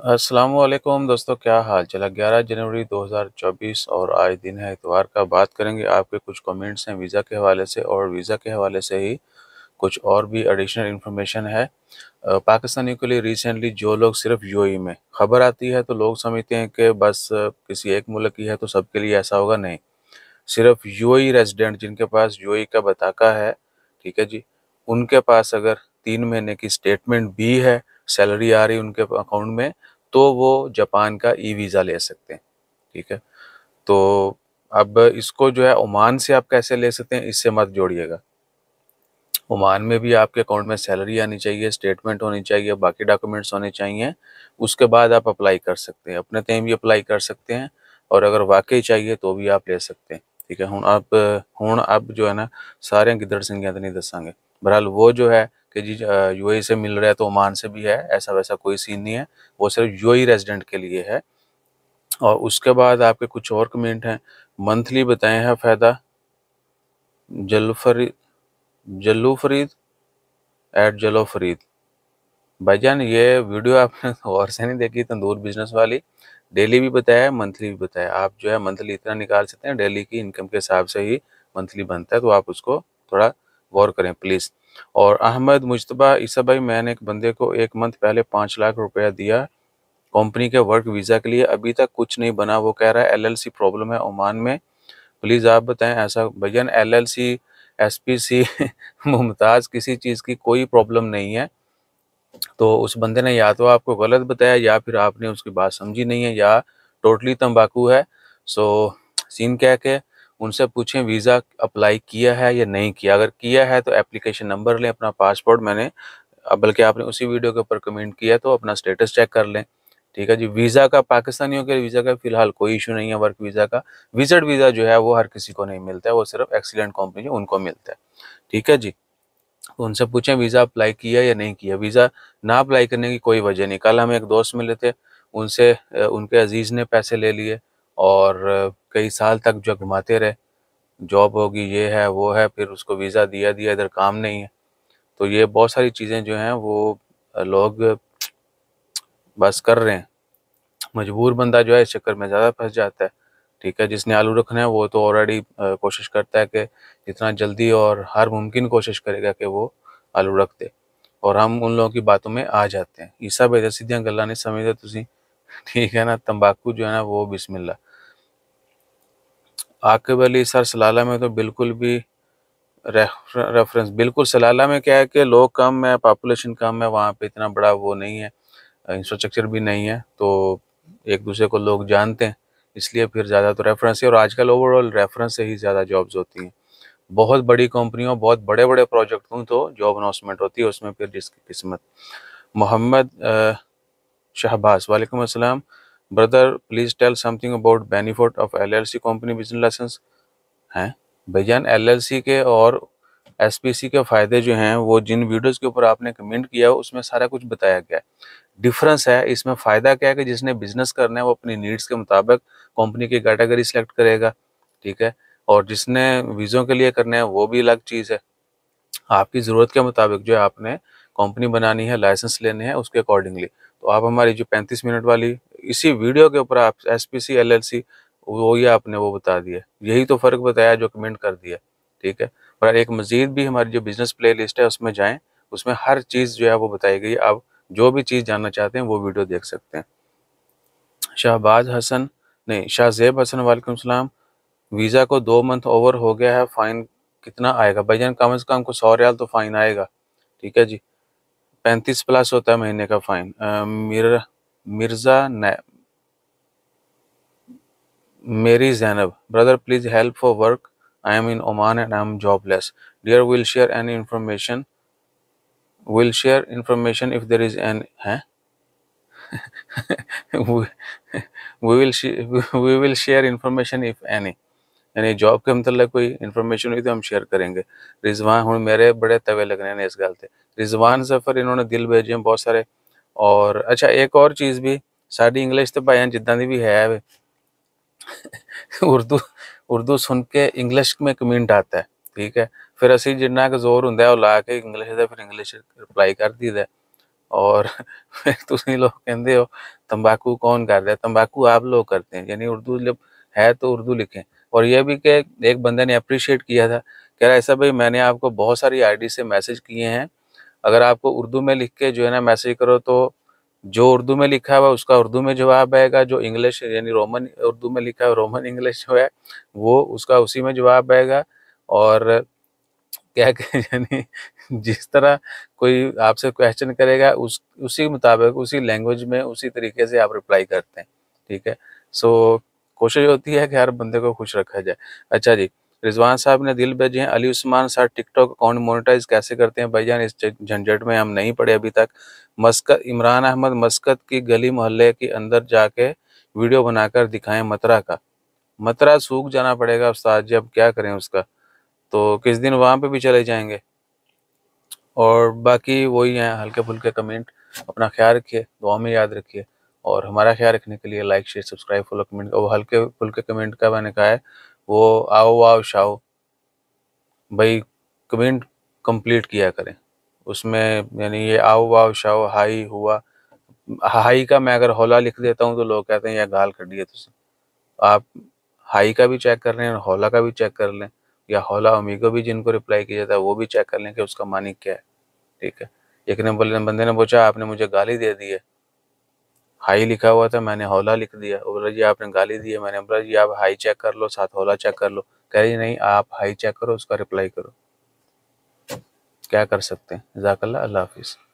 असलम दोस्तों क्या हाल चला ग्यारह जनवरी 2024 और आज दिन है इतवार का बात करेंगे आपके कुछ कमेंट्स हैं वीज़ा के हवाले से और वीज़ा के हवाले से ही कुछ और भी एडिशनल इन्फॉर्मेशन है पाकिस्तानी के लिए रिसेंटली जो लोग सिर्फ यूएई e में खबर आती है तो लोग समझते हैं कि बस किसी एक मुल्क की है तो सबके लिए ऐसा होगा नहीं सिर्फ यूएई रेजिडेंट e जिनके पास यूएई e का बताका है ठीक है जी उनके पास अगर तीन महीने की स्टेटमेंट भी है सैलरी आ रही उनके अकाउंट में तो वो जापान का ई वीज़ा ले सकते हैं ठीक है तो अब इसको जो है ओमान से आप कैसे ले सकते हैं इससे मत जोड़िएगा ओमान में भी आपके अकाउंट में सैलरी आनी चाहिए स्टेटमेंट होनी चाहिए बाकी डॉक्यूमेंट्स होने चाहिए उसके बाद आप अप्लाई कर सकते हैं अपने तय भी अप्लाई कर सकते हैं और अगर वाकई चाहिए तो भी आप ले सकते हैं ठीक है हूँ आप हूँ अब जो है ना सारे गिदड़ सिंह नहीं दसांगे बहरहाल वो जो है कि जी यूएई e से मिल रहा है तो ओमान से भी है ऐसा वैसा कोई सीन नहीं है वो सिर्फ यूएई रेजिडेंट e के लिए है और उसके बाद आपके कुछ और कमेंट हैं मंथली बताए हैं फ़ायदा जलफरीद जल्लू फरीद एट जलो फरीद भाईजान ये वीडियो आपने और से नहीं देखी तंदूर बिजनेस वाली डेली भी बताया मंथली भी बताया आप जो है मंथली इतना निकाल सकते हैं डेली की इनकम के हिसाब से ही मंथली बनता है तो आप उसको थोड़ा गौर करें प्लीज़ और अहमद मुशतबा ईसा भाई मैंने एक बंदे को एक मंथ पहले पाँच लाख रुपया दिया कंपनी के वर्क वीज़ा के लिए अभी तक कुछ नहीं बना वो कह रहा है एलएलसी प्रॉब्लम है ओमान में प्लीज़ आप बताएं ऐसा भैया एलएलसी एसपीसी मुमताज़ किसी चीज़ की कोई प्रॉब्लम नहीं है तो उस बंदे ने या तो आपको गलत बताया या फिर आपने उसकी बात समझी नहीं है या टोटली तम्बाकू है सो सीन क्या के उनसे पूछें वीज़ा अप्लाई किया है या नहीं किया अगर किया है तो एप्लीकेशन नंबर लें अपना पासपोर्ट मैंने बल्कि आपने उसी वीडियो के ऊपर कमेंट किया तो अपना स्टेटस चेक कर लें ठीक है जी वीज़ा का पाकिस्तानियों के वीज़ा का फिलहाल कोई इशू नहीं है वर्क वीज़ा का विजिट वीज़ा जो है वो हर किसी को नहीं मिलता है वो सिर्फ एक्सीलेंट कंपनी है उनको मिलता है ठीक है जी उनसे पूछें वीज़ा अप्लाई किया या नहीं किया वीज़ा ना अप्लाई करने की कोई वजह नहीं कल हमें एक दोस्त मिले थे उनसे उनके अजीज़ ने पैसे ले लिए और कई साल तक जो घुमाते रहे जॉब होगी ये है वो है फिर उसको वीज़ा दिया दिया इधर काम नहीं है तो ये बहुत सारी चीज़ें जो हैं वो लोग बस कर रहे हैं मजबूर बंदा जो है इस चक्कर में ज़्यादा फंस जाता है ठीक है जिसने आलू रखना है वो तो ऑलरेडी कोशिश करता है कि जितना जल्दी और हर मुमकिन कोशिश करेगा कि वो आलू रख दे और हम उन लोगों की बातों में आ जाते हैं ईसा बेदर सीधियाँ गल्ला नहीं समझते ठीक है ना तंबाकू जो है ना वो बिस्मिल्ला आकिब अली सर सलाला में तो बिल्कुल भी रेफरेंस बिल्कुल सलाला में क्या है कि लोग कम है पॉपुलेशन कम है वहाँ पे इतना बड़ा वो नहीं है इंफ्रास्ट्रक्चर भी नहीं है तो एक दूसरे को लोग जानते हैं इसलिए फिर ज़्यादा तो रेफरेंस है और आजकल ओवरऑल रेफरेंस से ही ज़्यादा जॉब्स होती हैं बहुत बड़ी कंपनियों बहुत बड़े बड़े प्रोजेक्ट हों तो जॉब अनाउंसमेंट होती है उसमें फिर जिसकी किस्मत मोहम्मद शहबाज वालेकुम अस्सलाम brother please tell something about benefit of LLC company business license हैं भैजान एलएलसी के और एसपीसी के फ़ायदे जो हैं वो जिन वीडियोस के ऊपर आपने कमेंट किया उसमें सारा कुछ बताया गया है डिफरेंस है इसमें फ़ायदा क्या है कि जिसने बिजनेस करना है वो अपनी नीड्स के मुताबिक कंपनी की कैटेगरी सेलेक्ट करेगा ठीक है और जिसने वीज़ों के लिए करना है वो भी अलग चीज़ है आपकी ज़रूरत के मुताबिक जो है आपने कंपनी बनानी है लाइसेंस लेने हैं उसके अकॉर्डिंगली तो आप हमारी जो पैंतीस मिनट वाली इसी वीडियो के ऊपर आप S P C L L C वो ये आपने वो बता दिया यही तो फ़र्क बताया जो कमेंट कर दिया ठीक है और एक मज़ीद भी हमारी जो बिज़नेस प्ले लिस्ट है उसमें जाएँ उसमें हर चीज़ जो है वो बताई गई आप जो भी चीज़ जानना चाहते हैं वो वीडियो देख सकते हैं शाहबाज हसन नहीं शाहजेब हसन वालेकुम सलाम वीज़ा को दो मंथ ओवर हो गया है फ़ाइन कितना आएगा भाई जान कम अज़ कम को सौ रियाल तो फ़ाइन आएगा ठीक है जी पैंतीस प्लस होता है महीने का फाइन मिर मिर्जा मेरी Zainab brother please help for work I am in Oman and I am jobless dear will share any information will share information if there is an है we will we will share information if any यानी job के मतलब कोई information हुई तो हम share करेंगे रिजवान हूँ मेरे बड़े तवे लग रहे हैं इस गल से रिजवान सफ़र इन्होंने दिल भेजे हैं बहुत सारे और अच्छा एक और चीज़ भी साड़ी इंग्लिश तो भाई जिदा दी भी है वे उर्दू उर्दू सुन के इंग्लिश में कमेंट आता है ठीक है फिर ਅਸੀਂ जिन्ना क जोर होंगे ਉਹ ला के इंग्लिश फिर इंग्लिश रिप्लाई कर दी ਦਈਦਾ और फिर लोग ਲੋਕ हो तंबाकू कौन कर ਕਰਦਾ तंबाकू आप लोग करते हैं यानी उर्दू जब है तो उर्दू लिखें और यह भी कि एक बंदे ने अप्रिशिएट किया था कह रहा है ऐसा भाई मैंने आपको बहुत सारी आईडी से मैसेज किए हैं अगर आपको उर्दू में लिख के जो है ना मैसेज करो तो जो उर्दू में लिखा हुआ उसका उर्दू में जवाब आएगा जो इंग्लिश यानी रोमन उर्दू में लिखा है रोमन इंग्लिश जो है वो उसका उसी में जवाब आएगा और क्या यानी जिस तरह कोई आपसे क्वेश्चन करेगा उस उसी मुताबिक उसी लैंग्वेज में उसी तरीके से आप रिप्लाई करते हैं ठीक है सो so, कोशिश होती है कि हर बंदे को खुश रखा जाए अच्छा जी रिजवान साहब ने दिल भेजे हैं अली उस्मान साहब टिकटॉक अकाउंट मोनेटाइज कैसे करते हैं भाई जान इस झंझट में हम नहीं पड़े अभी तक मस्कत इमरान अहमद मस्कत की गली मोहल्ले के अंदर जाके वीडियो बनाकर दिखाएं मथुरा का मथुरा सूख जाना पड़ेगा उस्ताद जी अब क्या करें उसका तो किस दिन वहाँ पे भी चले जाएंगे और बाकी वही हैं हल्के फुल्के कमेंट अपना ख्याल रखिए दुआ में याद रखिए और हमारा ख्याल रखने के लिए like share subscribe follow comment का वो हल्के फुल्के कमेंट का मैंने कहा है वो आओ आओ शाओ भाई कमेंट कंप्लीट किया करें उसमें यानी ये आओ वाओ शाओ हाई हुआ हाई का मैं अगर होला लिख देता हूँ तो लोग कहते हैं यह गाल कर दिए तो आप हाई का भी चेक कर लें और हौला का भी चेक कर लें या हौला उमीगो भी जिनको रिप्लाई किया जाता है वो भी चेक कर लें कि उसका मानी क्या है ठीक है एक ने बोले बंदे ने पूछा आपने मुझे गाली दे दी है हाई लिखा हुआ था मैंने हौला लिख दिया बोला जी आपने गाली दी है मैंने बोला जी आप हाई चेक कर लो साथ हौला चेक कर लो कह रही नहीं आप हाई चेक करो उसका रिप्लाई करो क्या कर सकते हैं जाकल्ला अल्लाह हाफिज़